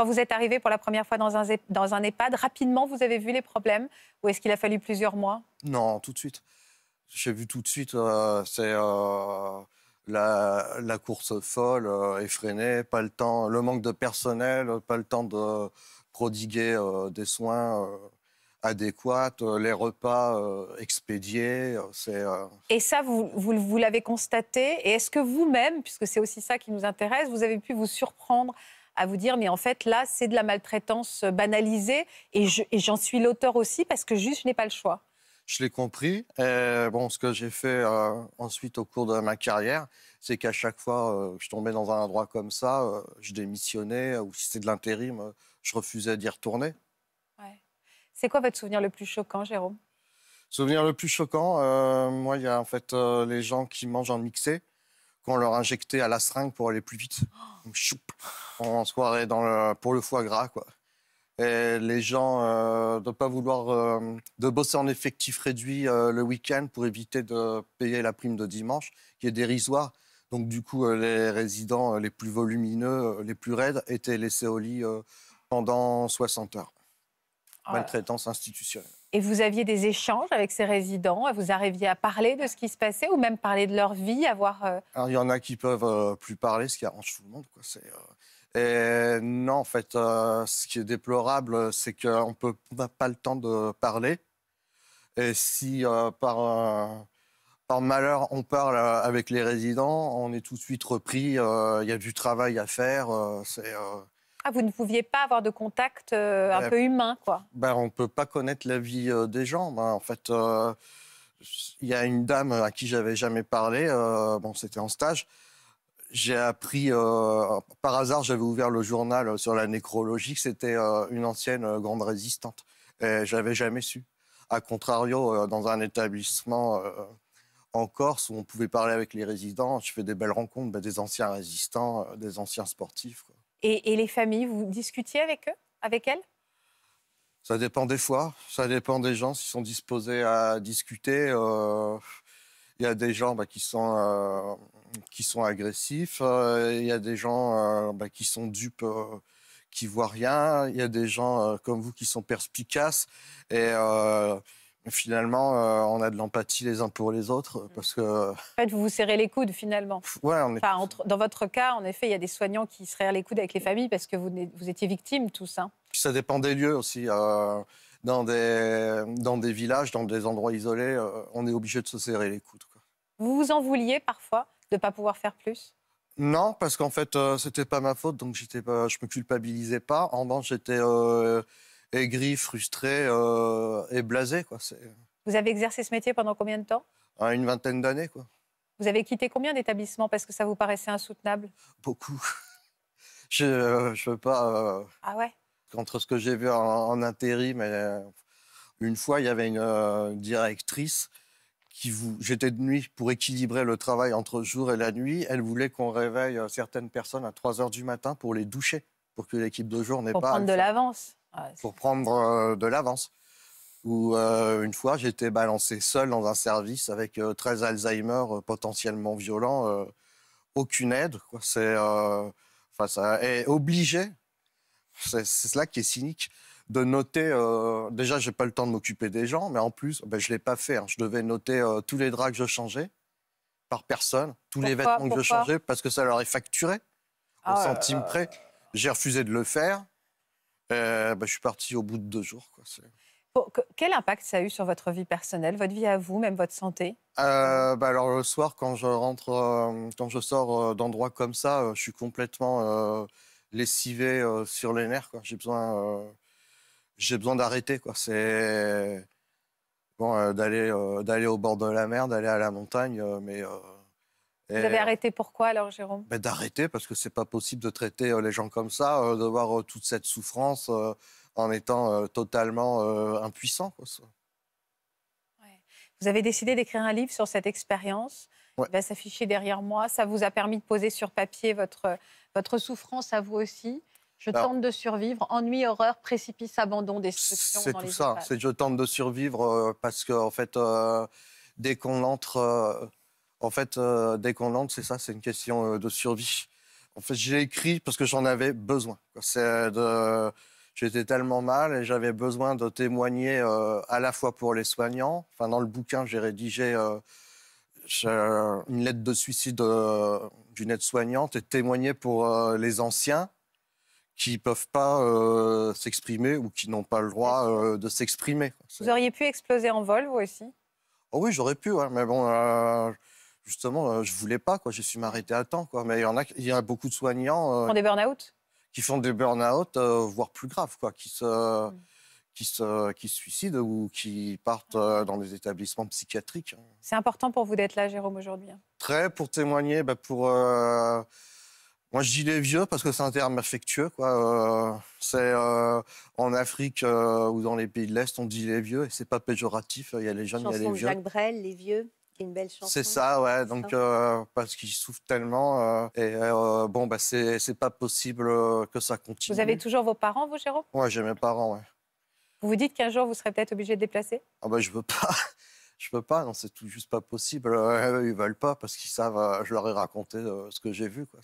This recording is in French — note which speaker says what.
Speaker 1: Quand vous êtes arrivé pour la première fois dans un, dans un EHPAD, rapidement, vous avez vu les problèmes Ou est-ce qu'il a fallu plusieurs mois
Speaker 2: Non, tout de suite. J'ai vu tout de suite, euh, c'est euh, la, course folle, euh, effrénée, pas le temps, le manque de personnel, pas le temps de prodiguer des soins adéquats, les repas expédiés. C'est.
Speaker 1: Et ça, vous, vous l'avez constaté. Et est-ce que vous-même, puisque c'est aussi ça qui nous intéresse, vous avez pu vous surprendre à vous dire, mais en fait, là, c'est de la maltraitance euh, banalisée et j'en suis l'auteur aussi parce que juste, je n'ai pas le choix.
Speaker 2: Je l'ai compris. Euh, bon, ce que j'ai fait euh, ensuite au cours de ma carrière, c'est qu'à chaque fois que je tombais dans un endroit comme ça, je démissionnais ou si c'était de l'intérim, je refusais d'y retourner.
Speaker 1: Ouais. C'est quoi votre souvenir le plus choquant, Jérôme
Speaker 2: Souvenir le plus choquant, moi, il y a en fait les gens qui mangent en mixé leur injecter à la seringue pour aller plus vite. Donc, choup, en soirée dans le, pour le foie gras, quoi. Et les gens euh, de ne pas vouloir euh, de bosser en effectif réduit euh, le week-end pour éviter de payer la prime de dimanche, qui est dérisoire. Donc du coup, les résidents les plus volumineux, les plus raides, étaient laissés au lit pendant 60 heures. Ah Maltraitance institutionnelle.
Speaker 1: Et vous aviez des échanges avec ces résidents Vous arriviez à parler de ce qui se passait ou même parler de leur vie avoir, euh
Speaker 2: il y en a qui peuvent euh, plus parler, ce qui arrange tout le monde. Euh, non, en fait, ce qui est déplorable, c'est qu'on n'a pas le temps de parler. Et si par, par malheur on parle avec les résidents, on est tout de suite repris. Il y a du travail à faire. c'est
Speaker 1: ah, vous ne pouviez pas avoir de contact euh, un euh, peu humain, quoi.
Speaker 2: Ben, on ne peut pas connaître la vie euh, des gens. Ben, en fait, il y a une dame à qui j'avais jamais parlé. bon, c'était en stage. J'ai appris, par hasard, j'avais ouvert le journal sur la nécrologie, c'était une ancienne grande résistante. Et j'avais jamais su. A contrario, dans un établissement en Corse où on pouvait parler avec les résidents, je fais des belles rencontres, ben, des anciens résistants, des anciens sportifs. Quoi.
Speaker 1: Et, les familles, vous discutiez avec eux, avec elles
Speaker 2: Ça dépend des fois, ça dépend des gens s'ils sont disposés à discuter. Euh, il y a des gens bah, qui, sont, euh, qui sont agressifs, euh, il y a des gens bah, qui sont dupes. qui voient rien, il y a des gens comme vous qui sont perspicaces et finalement, euh, on a de l'empathie les uns pour les autres mm. parce que. En
Speaker 1: fait, vous vous serrez les coudes finalement. Ouais, on est... dans votre cas, en effet, il y a des soignants qui serrent les coudes avec les familles parce que vous, vous étiez victime tous. Hein.
Speaker 2: Ça dépend des lieux aussi. Euh, dans, des, dans des villages, dans des endroits isolés, euh, on est obligé de se serrer les coudes.
Speaker 1: Vous vous en vouliez parfois de ne pas pouvoir faire plus
Speaker 2: non, parce qu'en fait, c'était pas ma faute, donc j'étais pas, je me culpabilisais pas. En revanche, j'étais aigri, frustré euh, et blasé. Quoi.
Speaker 1: Vous avez exercé ce métier pendant combien de temps
Speaker 2: ah, Une vingtaine d'années. quoi.
Speaker 1: Vous avez quitté combien d'établissements parce que ça vous paraissait insoutenable
Speaker 2: Beaucoup. je ne euh, veux pas... Euh, ah ouais Entre ce que j'ai vu en, intérim, mais, une fois, il y avait une directrice qui vous... J'étais de nuit pour équilibrer le travail entre jour et la nuit. Elle voulait qu'on réveille certaines personnes à 3 heures du matin pour les doucher, pour que l'équipe de jour n'ait pas... Pour prendre de
Speaker 1: l'avance
Speaker 2: pour prendre euh, de l'avance. Où euh, une fois, j'étais balancé seul dans un service avec 13 euh, Alzheimer potentiellement violents, aucune aide. C'est, obligé. C'est, cela qui est cynique de noter. déjà déjà, n'ai pas le temps de m'occuper des gens, mais en plus, ben, je l'ai pas fait. Hein. Je devais noter tous les draps que je changeais par personne, tous les vêtements que je changeais parce que ça leur est facturé au ah centime près. J'ai refusé de le faire. Euh, bah, je suis parti au bout de deux jours.
Speaker 1: Quel impact ça a eu sur votre vie personnelle, votre vie à vous, même votre santé
Speaker 2: euh, bah, Alors le soir, quand je rentre, euh, quand je sors d'endroits comme ça, je suis complètement lessivé sur les nerfs. J'ai besoin, j'ai besoin d'arrêter. C'est bon d'aller, d'aller au bord de la mer, d'aller à la montagne, mais vous avez eh.
Speaker 1: arrêté pourquoi alors, Jérôme
Speaker 2: ben D'arrêter parce que c'est pas possible de traiter euh, les gens comme ça, euh, de voir euh, toute cette souffrance en étant totalement impuissant.
Speaker 1: Vous avez décidé d'écrire un livre sur cette expérience. Il va s'afficher derrière moi. Ça vous a permis de poser sur papier votre, votre souffrance à vous aussi. Je tente de survivre. Ennui, horreur, précipice, abandon, destruction. C'est tout ça.
Speaker 2: C'est je tente de survivre parce que en fait, dès qu'on entre en fait, euh, dès qu'on lance, c'est ça, c'est une question euh, de survie. En fait, j'ai écrit parce que j'en avais besoin. de... J'étais tellement mal et j'avais besoin de témoigner euh, à la fois pour les soignants. Enfin, dans le bouquin, j'ai rédigé une lettre de suicide d'une aide-soignante et témoigner pour les anciens qui ne peuvent pas s'exprimer ou qui n'ont pas le droit de s'exprimer.
Speaker 1: Vous auriez pu exploser en vol, vous aussi
Speaker 2: oh Oui, j'aurais pu, mais bon, justement, euh, je voulais pas, quoi. Je suis m'arrêter à temps, quoi. Mais il y en a, il y a beaucoup de soignants. Font des burn-out Qui font des burn-out, euh, voire plus graves, quoi. Qui se. Hmm. Qui se, qui se, suicident ou qui partent hmm. euh, dans des établissements psychiatriques. Hein.
Speaker 1: C'est important pour vous d'être là, Jérôme, aujourd'hui hein
Speaker 2: Très, pour témoigner, bah pour... moi, je dis les vieux parce que c'est un terme affectueux. Quoi. c'est en Afrique ou dans les pays de l'Est, on dit les vieux et c'est pas péjoratif. Il y a les jeunes, il y a les vieux. Jacques
Speaker 1: Brel, les vieux. C'est une belle chanson. C'est hein, ça, ouais. Donc,
Speaker 2: euh, parce qu'ils souffre tellement. Euh, et euh, bon, bah, c'est pas possible que ça continue. Vous avez toujours
Speaker 1: vos parents, vous, Jérôme
Speaker 2: Ouais, j'ai mes parents, ouais.
Speaker 1: Vous vous dites qu'un jour, vous serez peut-être obligé de déplacer
Speaker 2: Ah, bah, je veux pas. je veux pas, non, c'est tout juste pas possible. Ils veulent pas parce qu'ils savent, je leur ai raconté ce que j'ai vu. Quoi.